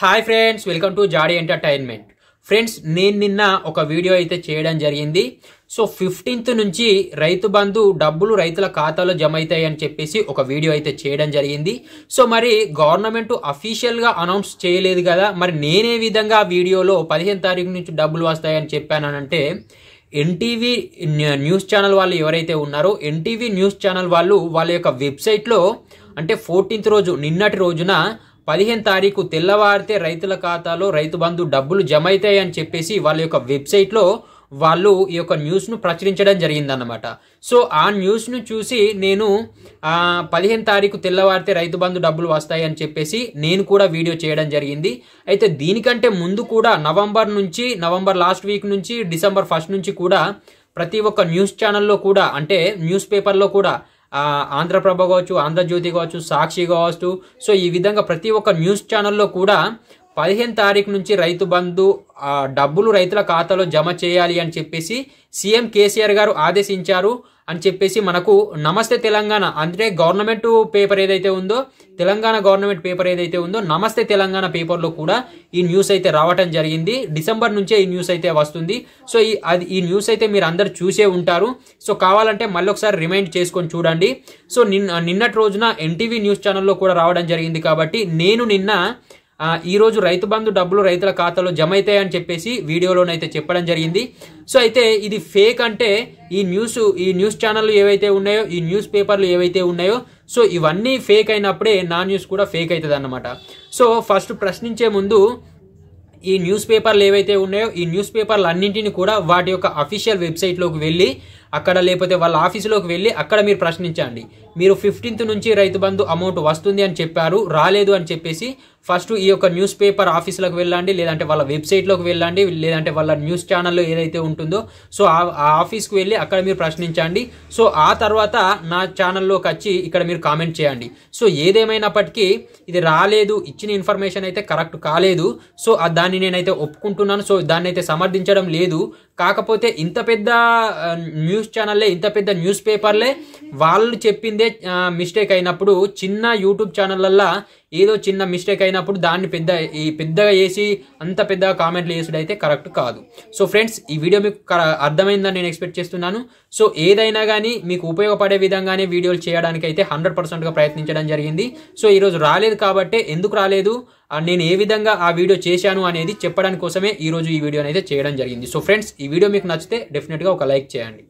hi friends welcome to జాడీ entertainment friends నేను నిన్న ఒక వీడియో అయితే చేయడం జరిగింది సో ఫిఫ్టీన్త్ నుంచి రైతు బంధు డబ్బులు రైతుల ఖాతాలో జమ అవుతాయి అని చెప్పేసి ఒక వీడియో అయితే చేయడం జరిగింది సో మరి గవర్నమెంట్ అఫీషియల్గా అనౌన్స్ చేయలేదు కదా మరి నేనే విధంగా వీడియోలో పదిహేను తారీఖు నుంచి డబ్బులు వస్తాయని చెప్పానంటే ఎన్టీవీ న్యూస్ ఛానల్ వాళ్ళు ఎవరైతే ఉన్నారో ఎన్టీవీ న్యూస్ ఛానల్ వాళ్ళు వాళ్ళ యొక్క వెబ్సైట్లో అంటే ఫోర్టీన్త్ రోజు నిన్నటి రోజున పదిహేను తారీఖు తెల్లవారితే రైతుల ఖాతాలో రైతు బంధు డబ్బులు జమ అవుతాయి అని చెప్పేసి వాళ్ళ యొక్క వెబ్సైట్లో వాళ్ళు ఈ యొక్క న్యూస్ను ప్రచురించడం జరిగిందన్నమాట సో ఆ న్యూస్ను చూసి నేను పదిహేను తారీఖు తెల్లవారితే రైతు బంధు డబ్బులు వస్తాయి అని చెప్పేసి నేను కూడా వీడియో చేయడం జరిగింది అయితే దీనికంటే ముందు కూడా నవంబర్ నుంచి నవంబర్ లాస్ట్ వీక్ నుంచి డిసెంబర్ ఫస్ట్ నుంచి కూడా ప్రతి ఒక్క న్యూస్ ఛానల్లో కూడా అంటే న్యూస్ పేపర్లో కూడా ఆంధ్రప్రభ కావచ్చు ఆంధ్రజ్యోతి కావచ్చు సాక్షి కావచ్చు సో ఈ విధంగా ప్రతి ఒక్క న్యూస్ ఛానల్లో కూడా పదిహేను తారీఖు నుంచి రైతు బంధు డబ్బులు రైతుల ఖాతాలో జమ చేయాలి అని చెప్పేసి సీఎం కేసీఆర్ గారు ఆదేశించారు అని చెప్పేసి మనకు నమస్తే తెలంగాణ అంటే గవర్నమెంట్ పేపర్ ఏదైతే ఉందో తెలంగాణ గవర్నమెంట్ పేపర్ ఏదైతే ఉందో నమస్తే తెలంగాణ పేపర్లో కూడా ఈ న్యూస్ అయితే రావటం జరిగింది డిసెంబర్ నుంచే ఈ న్యూస్ అయితే వస్తుంది సో ఈ అది ఈ న్యూస్ అయితే మీరు అందరు చూసే ఉంటారు సో కావాలంటే మళ్ళీ ఒకసారి రిమైండ్ చేసుకొని చూడండి సో నిన్న నిన్నటి రోజున ఎన్టీవీ న్యూస్ ఛానల్లో కూడా రావడం జరిగింది కాబట్టి నేను నిన్న ఈరోజు రైతు బంధు డబ్బులు రైతుల ఖాతాలో జమ అవుతాయి అని చెప్పేసి వీడియోలోనైతే చెప్పడం జరిగింది సో అయితే ఇది ఫేక్ అంటే ఈ న్యూస్ ఈ న్యూస్ ఛానళ్ళు ఏవైతే ఉన్నాయో ఈ న్యూస్ పేపర్లు ఏవైతే ఉన్నాయో సో ఇవన్నీ ఫేక్ అయినప్పుడే నా న్యూస్ కూడా ఫేక్ అవుతుంది అన్నమాట సో ఫస్ట్ ప్రశ్నించే ముందు ఈ న్యూస్ పేపర్లు ఏవైతే ఉన్నాయో ఈ న్యూస్ పేపర్లు అన్నింటినీ కూడా వాటి యొక్క అఫీషియల్ వెబ్సైట్లోకి వెళ్ళి అక్కడ లేకపోతే వాళ్ళ ఆఫీసులోకి వెళ్ళి అక్కడ మీరు ప్రశ్నించండి మీరు ఫిఫ్టీన్త్ నుంచి రైతు బంధు అమౌంట్ వస్తుంది అని చెప్పారు రాలేదు అని చెప్పేసి ఫస్ట్ ఈ యొక్క న్యూస్ పేపర్ ఆఫీసులకు వెళ్ళండి లేదంటే వాళ్ళ వెబ్సైట్లోకి వెళ్ళండి లేదంటే వాళ్ళ న్యూస్ ఛానల్లో ఏదైతే ఉంటుందో సో ఆ ఆఫీస్కి వెళ్ళి అక్కడ మీరు ప్రశ్నించండి సో ఆ తర్వాత నా ఛానల్లోకి వచ్చి ఇక్కడ మీరు కామెంట్ చేయండి సో ఏదేమైనప్పటికీ ఇది రాలేదు ఇచ్చిన ఇన్ఫర్మేషన్ అయితే కరెక్ట్ కాలేదు సో దాన్ని నేనైతే ఒప్పుకుంటున్నాను సో దాన్ని అయితే సమర్థించడం లేదు కాకపోతే ఇంత పెద్ద న్యూస్ ఛానల్లే ఇంత పెద్ద న్యూస్ పేపర్లే వాళ్ళు చెప్పిందే మిస్టేక్ అయినప్పుడు చిన్న యూట్యూబ్ ఛానళ్ళల్లో ఏదో చిన్న మిస్టేక్ అయినప్పుడు దాన్ని పెద్ద ఈ పెద్దగా చేసి అంత పెద్దగా కామెంట్లు చేసుడు అయితే కరెక్ట్ కాదు సో ఫ్రెండ్స్ ఈ వీడియో మీకు అర్థమైందని నేను ఎక్స్పెక్ట్ చేస్తున్నాను సో ఏదైనా కానీ మీకు ఉపయోగపడే విధంగానే వీడియోలు చేయడానికి అయితే హండ్రెడ్ పర్సెంట్గా ప్రయత్నించడం జరిగింది సో ఈరోజు రాలేదు కాబట్టి ఎందుకు రాలేదు నేను ఏ విధంగా ఆ వీడియో చేశాను అనేది చెప్పడానికి కోసమే ఈరోజు ఈ వీడియోని అయితే చేయడం జరిగింది సో ఫ్రెండ్స్ ఈ వీడియో మీకు నచ్చితే డెఫినెట్గా ఒక లైక్ చేయండి